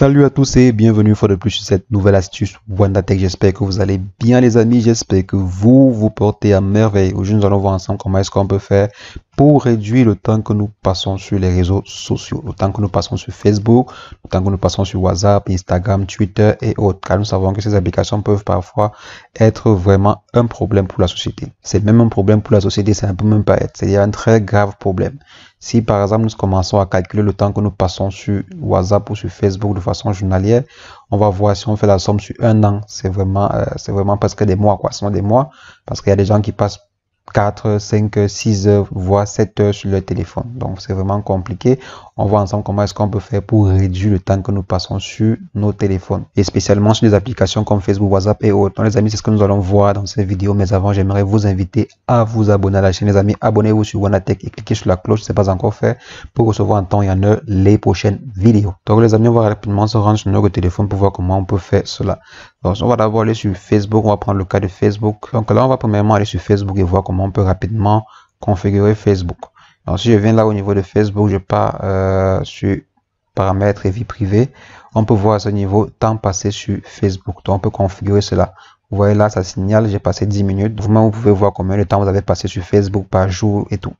Salut à tous et bienvenue une fois de plus sur cette nouvelle astuce WandaTech. J'espère que vous allez bien les amis, j'espère que vous vous portez à merveille. Aujourd'hui nous allons voir ensemble comment est-ce qu'on peut faire pour réduire le temps que nous passons sur les réseaux sociaux, le temps que nous passons sur Facebook, le temps que nous passons sur WhatsApp, Instagram, Twitter et autres, car nous savons que ces applications peuvent parfois être vraiment un problème pour la société. C'est même un problème pour la société, ça ne peut même pas être, cest un très grave problème. Si par exemple nous commençons à calculer le temps que nous passons sur WhatsApp ou sur Facebook de façon journalière, on va voir si on fait la somme sur un an, c'est vraiment, euh, c'est vraiment presque des mois, quoi. Ce sont des mois, parce qu'il y a des gens qui passent 4, 5, 6 heures, voire 7 heures sur le téléphone. Donc c'est vraiment compliqué. On voit ensemble comment est-ce qu'on peut faire pour réduire le temps que nous passons sur nos téléphones. Et spécialement sur des applications comme Facebook, WhatsApp et autres. Donc les amis, c'est ce que nous allons voir dans cette vidéo. Mais avant, j'aimerais vous inviter à vous abonner à la chaîne. Les amis, abonnez-vous sur Wanatech et cliquez sur la cloche si ce n'est pas encore fait pour recevoir en temps et en heure les prochaines vidéos. Donc les amis, on va rapidement se rendre sur notre téléphone pour voir comment on peut faire cela. Donc on va d'abord aller sur Facebook. On va prendre le cas de Facebook. Donc là, on va premièrement aller sur Facebook et voir comment on peut rapidement configurer Facebook. Donc si je viens là au niveau de Facebook, je pars euh, sur paramètres et vie privée, on peut voir à ce niveau temps passé sur Facebook. Donc on peut configurer cela. Vous voyez là, ça signale, j'ai passé 10 minutes. vous vous pouvez voir combien de temps vous avez passé sur Facebook par jour et tout.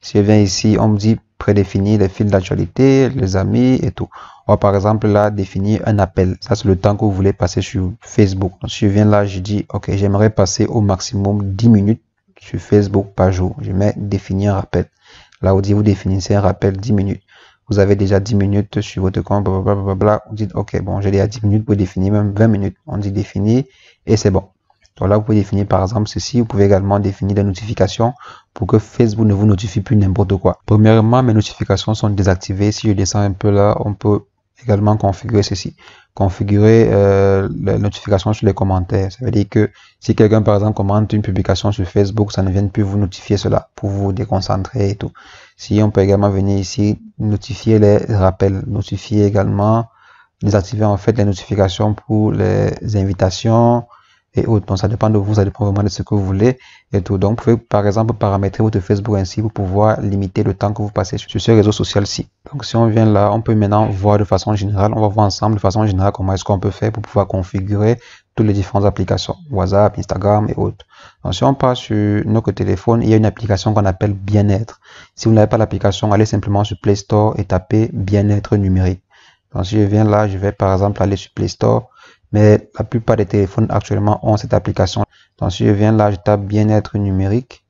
Si je viens ici, on me dit prédéfinir les fils d'actualité, les amis et tout. Ou par exemple, là, définir un appel. Ça, c'est le temps que vous voulez passer sur Facebook. si je viens là, je dis, OK, j'aimerais passer au maximum 10 minutes sur Facebook page jour. Je mets définir un rappel. Là, vous dites, vous définissez un rappel 10 minutes. Vous avez déjà 10 minutes sur votre compte, blablabla. Vous dites, OK, bon, j'ai à 10 minutes pour définir, même 20 minutes. On dit définir et c'est bon. Donc là, vous pouvez définir par exemple ceci. Vous pouvez également définir des notifications pour que Facebook ne vous notifie plus n'importe quoi. Premièrement, mes notifications sont désactivées. Si je descends un peu là, on peut également configurer ceci configurer euh, les notifications notification sur les commentaires. Ça veut dire que si quelqu'un, par exemple, commente une publication sur Facebook, ça ne vient plus vous notifier cela pour vous déconcentrer et tout. Si on peut également venir ici, notifier les rappels, notifier également, désactiver en fait les notifications pour les invitations et autres. Donc ça dépend de vous, ça dépend vraiment de ce que vous voulez et tout. Donc vous pouvez par exemple paramétrer votre Facebook ainsi pour pouvoir limiter le temps que vous passez sur ce réseau social-ci. Donc si on vient là, on peut maintenant voir de façon générale, on va voir ensemble de façon générale comment est-ce qu'on peut faire pour pouvoir configurer toutes les différentes applications, WhatsApp, Instagram et autres. Donc si on passe sur notre téléphone, il y a une application qu'on appelle Bien-être. Si vous n'avez pas l'application, allez simplement sur Play Store et tapez Bien-être numérique. Donc si je viens là, je vais par exemple aller sur Play Store, mais la plupart des téléphones actuellement ont cette application. Donc si je viens là, je tape Bien-être numérique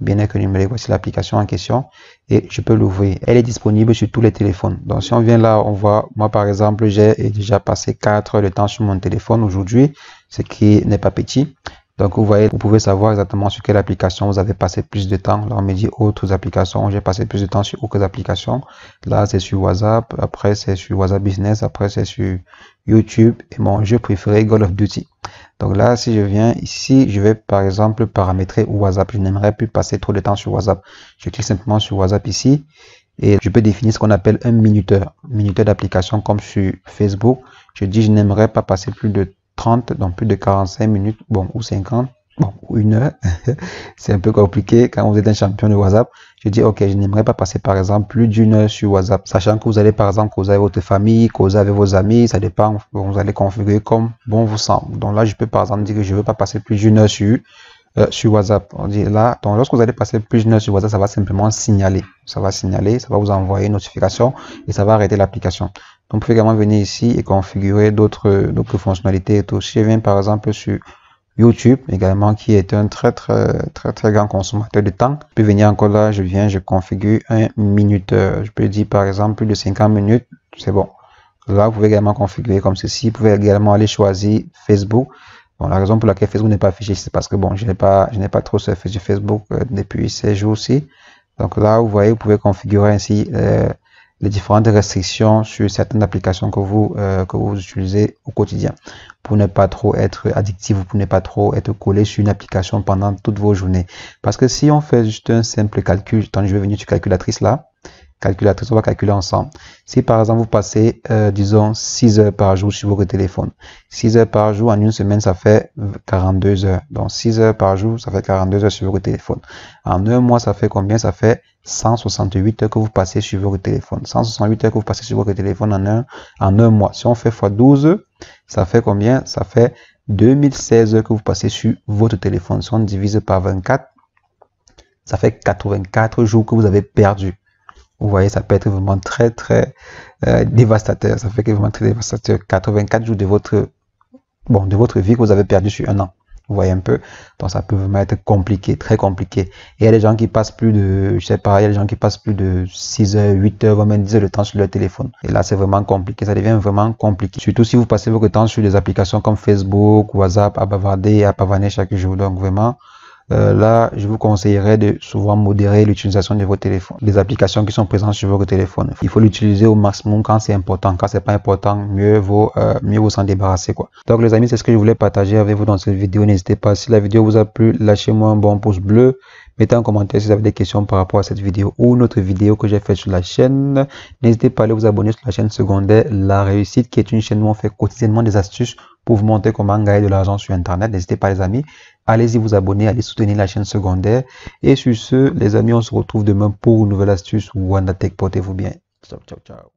bien économique, voici l'application en question et je peux l'ouvrir. Elle est disponible sur tous les téléphones. Donc si on vient là, on voit, moi par exemple, j'ai déjà passé 4 heures de temps sur mon téléphone aujourd'hui, ce qui n'est pas petit. Donc vous voyez, vous pouvez savoir exactement sur quelle application vous avez passé plus de temps. Là, on me dit autres applications. J'ai passé plus de temps sur autres applications. Là, c'est sur WhatsApp. Après, c'est sur WhatsApp Business. Après, c'est sur YouTube. Et mon jeu préféré, Call of Duty. Donc là, si je viens ici, je vais par exemple paramétrer WhatsApp. Je n'aimerais plus passer trop de temps sur WhatsApp. Je clique simplement sur WhatsApp ici et je peux définir ce qu'on appelle un minuteur. Minuteur d'application comme sur Facebook. Je dis je n'aimerais pas passer plus de 30, donc plus de 45 minutes, bon, ou 50 bon, une heure, c'est un peu compliqué quand vous êtes un champion de WhatsApp. Je dis, ok, je n'aimerais pas passer par exemple plus d'une heure sur WhatsApp, sachant que vous allez par exemple causer avec votre famille, causer avec vos amis, ça dépend, vous allez configurer comme bon vous semble. Donc là, je peux par exemple dire que je ne veux pas passer plus d'une heure sur, euh, sur WhatsApp. On dit là, lorsque vous allez passer plus d'une heure sur WhatsApp, ça va simplement signaler. Ça va signaler, ça va vous envoyer une notification et ça va arrêter l'application. Donc vous pouvez également venir ici et configurer d'autres fonctionnalités et tout. Si je viens par exemple sur YouTube également, qui est un très très très très grand consommateur de temps. Je peux venir encore là, je viens, je configure un minuteur. Euh, je peux dire par exemple plus de 50 minutes, c'est bon. Là, vous pouvez également configurer comme ceci. Vous pouvez également aller choisir Facebook. Bon, la raison pour laquelle Facebook n'est pas affiché, c'est parce que bon, je n'ai pas, je n'ai pas trop sur Facebook euh, depuis ces jours-ci. Donc là, vous voyez, vous pouvez configurer ainsi euh, les différentes restrictions sur certaines applications que vous, euh, que vous utilisez au quotidien pour ne pas trop être addictif vous pour ne pas trop être collé sur une application pendant toutes vos journées. Parce que si on fait juste un simple calcul, tant que je vais venir sur calculatrice là, calculatrice, on va calculer ensemble. Si par exemple vous passez, euh, disons, 6 heures par jour sur votre téléphone, 6 heures par jour en une semaine, ça fait 42 heures. Donc 6 heures par jour, ça fait 42 heures sur votre téléphone. En un mois, ça fait combien Ça fait 168 heures que vous passez sur votre téléphone. 168 heures que vous passez sur votre téléphone en un, en un mois. Si on fait x 12, ça fait combien Ça fait 2016 heures que vous passez sur votre téléphone. Si on divise par 24, ça fait 84 jours que vous avez perdu. Vous voyez, ça peut être vraiment très, très euh, dévastateur. Ça fait que vraiment très dévastateur. 84 jours de votre, bon, de votre vie que vous avez perdu sur un an. Vous voyez un peu. Donc, ça peut vraiment être compliqué, très compliqué. Et il y a des gens qui passent plus de, je sais pas, il y a des gens qui passent plus de 6 heures, 8 heures, voire même 10 heures de temps sur leur téléphone. Et là, c'est vraiment compliqué. Ça devient vraiment compliqué. Surtout si vous passez votre temps sur des applications comme Facebook, WhatsApp, à bavarder, à pavaner chaque jour. Donc, vraiment, euh, là, je vous conseillerais de souvent modérer l'utilisation de vos téléphones, des applications qui sont présentes sur votre téléphone. Il faut l'utiliser au maximum quand c'est important. Quand c'est pas important, mieux vaut euh, mieux vous s'en débarrasser quoi. Donc les amis, c'est ce que je voulais partager avec vous dans cette vidéo. N'hésitez pas si la vidéo vous a plu, lâchez-moi un bon pouce bleu. Mettez un commentaire si vous avez des questions par rapport à cette vidéo ou une autre vidéo que j'ai faite sur la chaîne. N'hésitez pas à aller vous abonner sur la chaîne secondaire La Réussite qui est une chaîne où on fait quotidiennement des astuces pour vous montrer comment gagner de l'argent sur Internet. N'hésitez pas les amis, allez-y vous abonner, allez soutenir la chaîne secondaire. Et sur ce, les amis, on se retrouve demain pour une nouvelle astuce. WandaTech, Tech, portez-vous bien. Ciao, ciao, ciao.